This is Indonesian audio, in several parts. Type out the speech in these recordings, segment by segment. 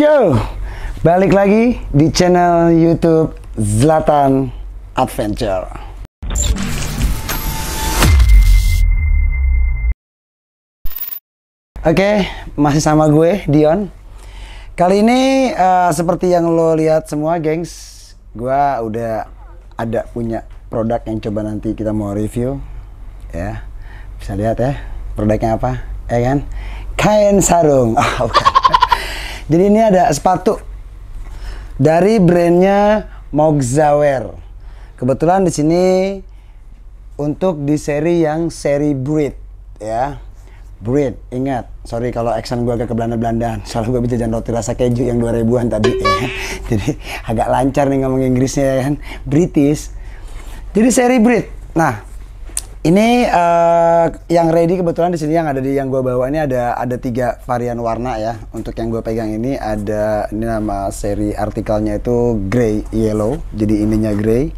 Yo, balik lagi di channel YouTube Zlatan Adventure. Oke, okay, masih sama gue Dion. Kali ini uh, seperti yang lo lihat semua, gengs, gue udah ada punya produk yang coba nanti kita mau review, ya. Bisa lihat ya, produknya apa, Eh kan? Kain sarung. Oh, okay. Jadi ini ada sepatu dari brandnya Mogzawer. Kebetulan di sini untuk di seri yang seri breed ya. Breed, ingat. Sorry kalau action gue agak ke belanda belanda Soalnya gue bisa roti rasa keju yang 2000-an tadi. Ya. Jadi agak lancar nih ngomong Inggrisnya ya kan. British. Jadi seri breed. Nah, ini uh, yang ready kebetulan di sini yang ada di yang gue bawa ini ada ada tiga varian warna ya. Untuk yang gue pegang ini ada ini nama seri artikelnya itu grey yellow. Jadi ininya grey,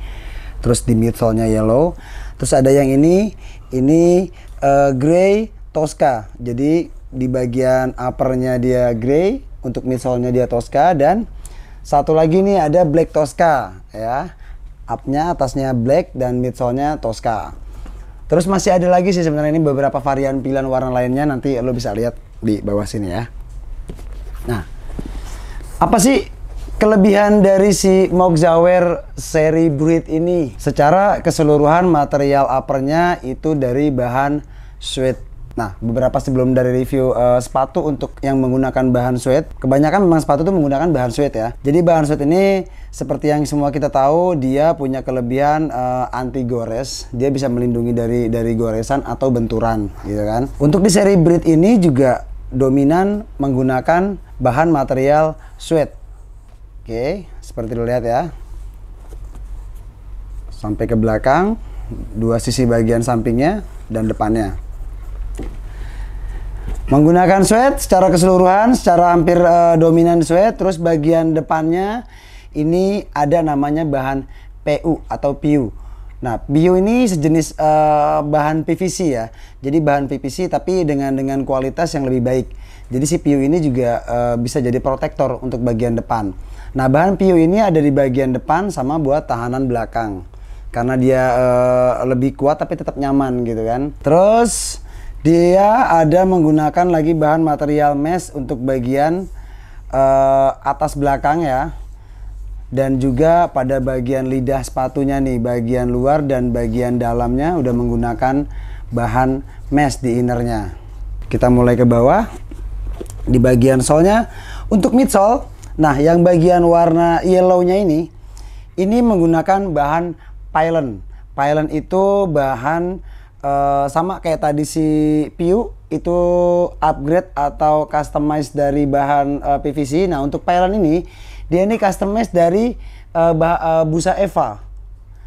terus di midsole-nya yellow. Terus ada yang ini ini uh, grey Tosca. Jadi di bagian uppernya dia grey, untuk midsole-nya dia Tosca dan satu lagi nih ada black Tosca ya. Upnya atasnya black dan midsole-nya Tosca. Terus masih ada lagi sih sebenarnya ini beberapa varian pilihan warna lainnya nanti lo bisa lihat di bawah sini ya. Nah, apa sih kelebihan dari si Mogzawer seri Breed ini? Secara keseluruhan material uppernya itu dari bahan suede. Nah, beberapa sebelum dari review uh, sepatu untuk yang menggunakan bahan suede, kebanyakan memang sepatu itu menggunakan bahan suede ya. Jadi bahan suede ini seperti yang semua kita tahu, dia punya kelebihan uh, anti gores, dia bisa melindungi dari dari goresan atau benturan, gitu kan. Untuk di seri breed ini juga dominan menggunakan bahan material suede. Oke, seperti dilihat ya. Sampai ke belakang, dua sisi bagian sampingnya dan depannya menggunakan sweat secara keseluruhan secara hampir uh, dominan sweat terus bagian depannya ini ada namanya bahan PU atau PU Nah, PU ini sejenis uh, bahan PVC ya. Jadi bahan PVC tapi dengan dengan kualitas yang lebih baik. Jadi si PU ini juga uh, bisa jadi protektor untuk bagian depan. Nah, bahan PU ini ada di bagian depan sama buat tahanan belakang. Karena dia uh, lebih kuat tapi tetap nyaman gitu kan. Terus dia ada menggunakan lagi bahan material mesh untuk bagian uh, atas belakang ya. Dan juga pada bagian lidah sepatunya nih, bagian luar dan bagian dalamnya udah menggunakan bahan mesh di innernya. Kita mulai ke bawah. Di bagian solnya untuk midsole, nah yang bagian warna yellownya ini ini menggunakan bahan pylon. Pylon itu bahan Eh, sama kayak tadi si Piu itu upgrade atau customize dari bahan uh, eh, PVC. Nah, untuk Pylon ini dia ini customize dari uh, bah, uh, busa Eva.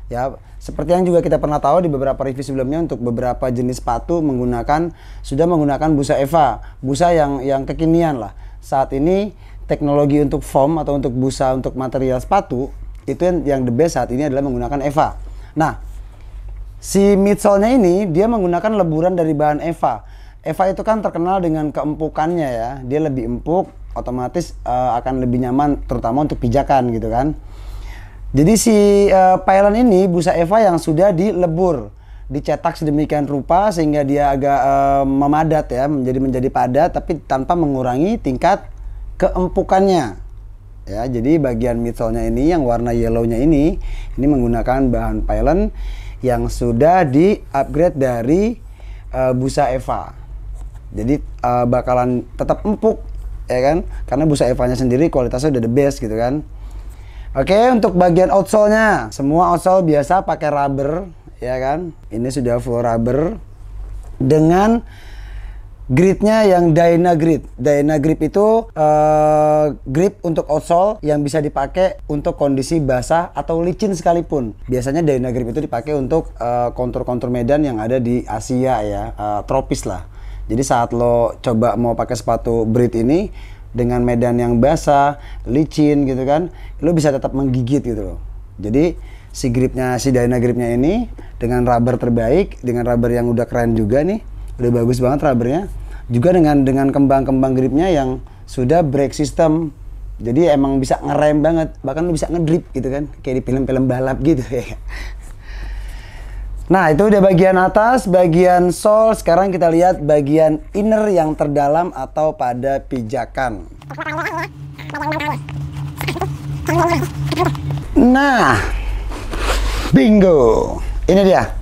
Ya, seperti yang juga kita pernah tahu di beberapa review sebelumnya untuk beberapa jenis sepatu menggunakan sudah menggunakan busa Eva, busa yang yang kekinian lah. Saat ini teknologi untuk foam atau untuk busa untuk material sepatu itu yang, yang the best saat ini adalah menggunakan Eva. Nah, Si midsole-nya ini dia menggunakan leburan dari bahan Eva. Eva itu kan terkenal dengan keempukannya ya. Dia lebih empuk, otomatis uh, akan lebih nyaman terutama untuk pijakan gitu kan. Jadi si uh, pylon ini busa Eva yang sudah dilebur, dicetak sedemikian rupa sehingga dia agak uh, memadat ya, menjadi menjadi padat tapi tanpa mengurangi tingkat keempukannya. Ya, jadi bagian midsole-nya ini yang warna yellownya ini ini menggunakan bahan pylon yang sudah di upgrade dari uh, eh, busa Eva jadi uh, bakalan tetap empuk ya kan karena busa Evanya sendiri kualitasnya udah the best gitu kan Oke, untuk bagian outsole-nya, semua outsole biasa pakai rubber, ya kan? Ini sudah full rubber dengan Gridnya yang Dyna Grid. Dyna Grip itu uh, grip untuk outsole yang bisa dipakai untuk kondisi basah atau licin sekalipun. Biasanya Dyna Grip itu dipakai untuk kontur eh, kontur-kontur medan yang ada di Asia ya, uh, tropis lah. Jadi saat lo coba mau pakai sepatu Brit ini dengan medan yang basah, licin gitu kan, lo bisa tetap menggigit gitu loh. Jadi si gripnya si Dyna Gripnya ini dengan rubber terbaik, dengan rubber yang udah keren juga nih udah bagus banget rubbernya juga dengan dengan kembang-kembang gripnya yang sudah brake system jadi emang bisa ngerem banget bahkan bisa ngedrip gitu kan kayak di film-film balap gitu ya Nah, itu udah bagian atas, bagian sol. Sekarang kita lihat bagian inner yang terdalam atau pada pijakan. Nah, bingo. Ini dia.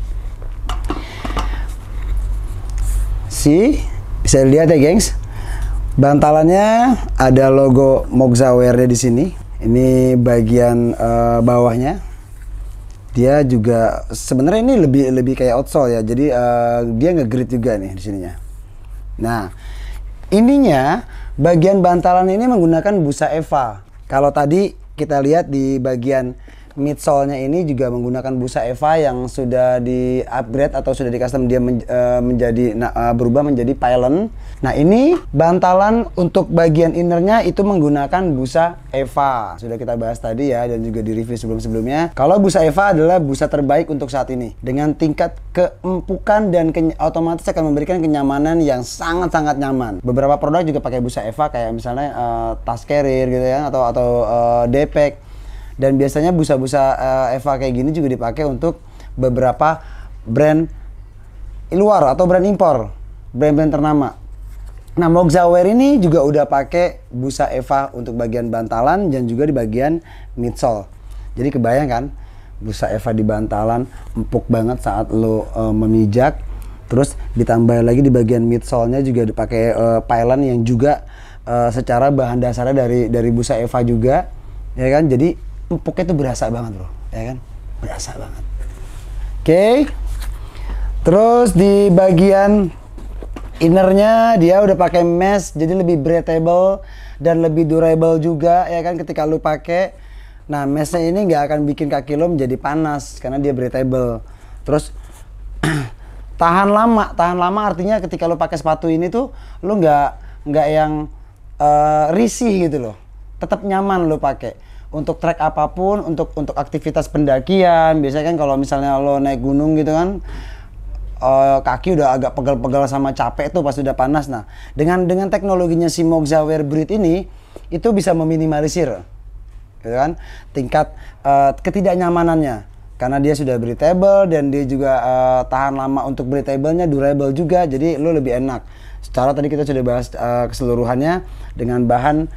besi bisa dilihat ya gengs bantalannya ada logo mogzaware WRD di sini ini bagian uh, bawahnya dia juga sebenarnya ini lebih lebih kayak outsole ya jadi uh, dia ngegrid juga nih di sininya nah ininya bagian bantalan ini menggunakan busa Eva kalau tadi kita lihat di bagian midsole-nya ini juga menggunakan busa Eva yang sudah di upgrade atau sudah di custom dia men, uh, e, menjadi nah, uh, berubah menjadi pylon. Nah, ini bantalan untuk bagian innernya itu menggunakan busa Eva. Sudah kita bahas tadi ya dan juga di review sebelum-sebelumnya. Kalau busa Eva adalah busa terbaik untuk saat ini dengan tingkat keempukan dan ke otomatis akan memberikan kenyamanan yang sangat-sangat nyaman. Beberapa produk juga pakai busa Eva kayak misalnya uh, tas carrier gitu ya atau atau uh, depek dan biasanya busa-busa uh, Eva kayak gini juga dipakai untuk beberapa brand luar atau brand impor, brand-brand ternama. Nah, Mogzawer ini juga udah pakai busa Eva untuk bagian bantalan dan juga di bagian midsole. Jadi kebayang kan, busa Eva di bantalan empuk banget saat lo uh, memijak. Terus ditambah lagi di bagian midsole-nya juga dipakai uh, pylon yang juga uh, secara bahan dasarnya dari dari busa Eva juga, ya kan? Jadi empuknya itu berasa banget bro ya kan berasa banget oke okay. terus di bagian innernya dia udah pakai mesh jadi lebih breathable dan lebih durable juga ya kan ketika lu pakai nah meshnya ini nggak akan bikin kaki lo menjadi panas karena dia breathable terus tahan lama tahan lama artinya ketika lo pakai sepatu ini tuh lo nggak nggak yang uh, risih gitu loh tetap nyaman lo pakai untuk trek apapun, untuk untuk aktivitas pendakian, biasanya kan kalau misalnya lo naik gunung gitu kan uh, kaki udah agak pegel-pegel sama capek tuh pas udah panas. Nah, dengan dengan teknologinya si Wear Breed ini itu bisa meminimalisir gitu kan tingkat uh, ketidaknyamanannya karena dia sudah breathable dan dia juga uh, tahan lama untuk breathable-nya durable juga jadi lo lebih enak secara tadi kita sudah bahas uh, keseluruhannya dengan bahan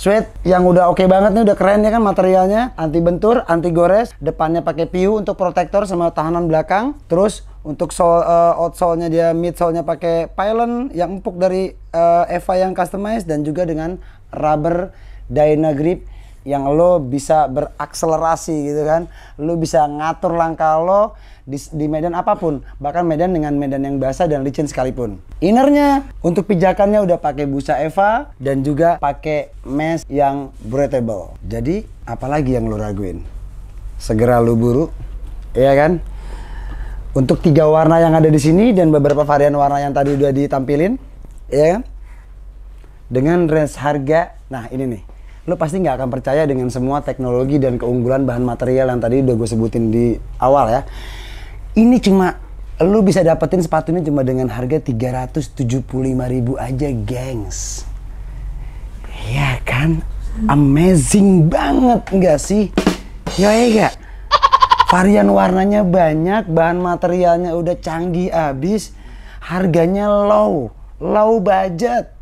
Sweet yang udah oke okay banget nih, udah keren ya kan materialnya. Anti bentur, anti gores, depannya pakai PU untuk protektor sama tahanan belakang. Terus untuk sol, uh, eh, outsole-nya dia midsole-nya pakai pylon yang empuk dari uh, Eva yang customized dan juga dengan rubber Dyna grip yang lo bisa berakselerasi gitu kan. Lo bisa ngatur langkah lo di, di medan apapun, bahkan medan dengan medan yang basah dan licin sekalipun. Innernya untuk pijakannya udah pakai busa Eva dan juga pakai mesh yang breathable. Jadi apalagi yang lo raguin? Segera lo buru, iya kan? Untuk tiga warna yang ada di sini dan beberapa varian warna yang tadi udah ditampilin, ya kan? Dengan range harga, nah ini nih, lo pasti nggak akan percaya dengan semua teknologi dan keunggulan bahan material yang tadi udah gue sebutin di awal ya ini cuma lu bisa dapetin sepatu ini cuma dengan harga 375 ribu aja gengs ya kan amazing banget enggak sih ya enggak varian warnanya banyak bahan materialnya udah canggih abis harganya low low budget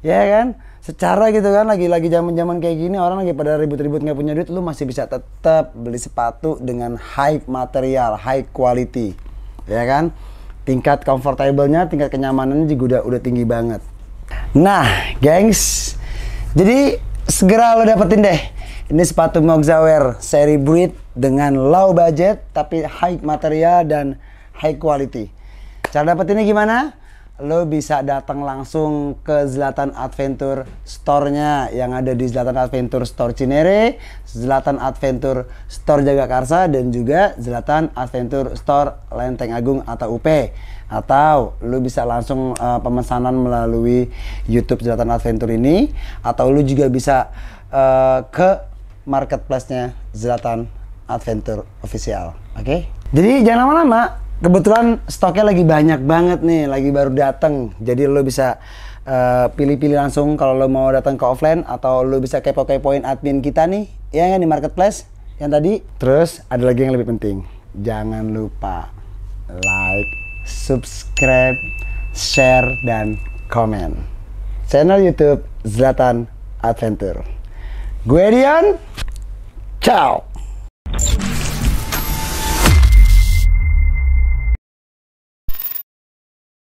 ya kan secara gitu kan lagi-lagi zaman-zaman kayak gini orang lagi pada ribut-ribut nggak punya duit lu masih bisa tetap beli sepatu dengan high material, high quality. Ya kan? Tingkat comfortable-nya, tingkat kenyamanannya juga udah, udah tinggi banget. Nah, gengs. Jadi segera lo dapetin deh. Ini sepatu Moxaware seri Breed dengan low budget tapi high material dan high quality. Cara dapetinnya gimana? lo bisa datang langsung ke Zlatan Adventure Store-nya yang ada di Zlatan Adventure Store Cinere, Zlatan Adventure Store Jagakarsa, dan juga Zlatan Adventure Store Lenteng Agung atau UP. Atau lo bisa langsung uh, pemesanan melalui YouTube Zlatan Adventure ini, atau lo juga bisa uh, ke marketplace-nya Zlatan Adventure Official. Oke? Okay? Jadi jangan lama-lama, kebetulan stoknya lagi banyak banget nih, lagi baru datang. Jadi lo bisa eh, pilih-pilih uh, langsung kalau lo mau datang ke offline atau lo bisa kepo-kepoin admin kita nih, ya yang di marketplace yang tadi. Terus ada lagi yang lebih penting, jangan lupa like, subscribe, share dan komen. Channel YouTube Zlatan Adventure. Gue Dian, ciao.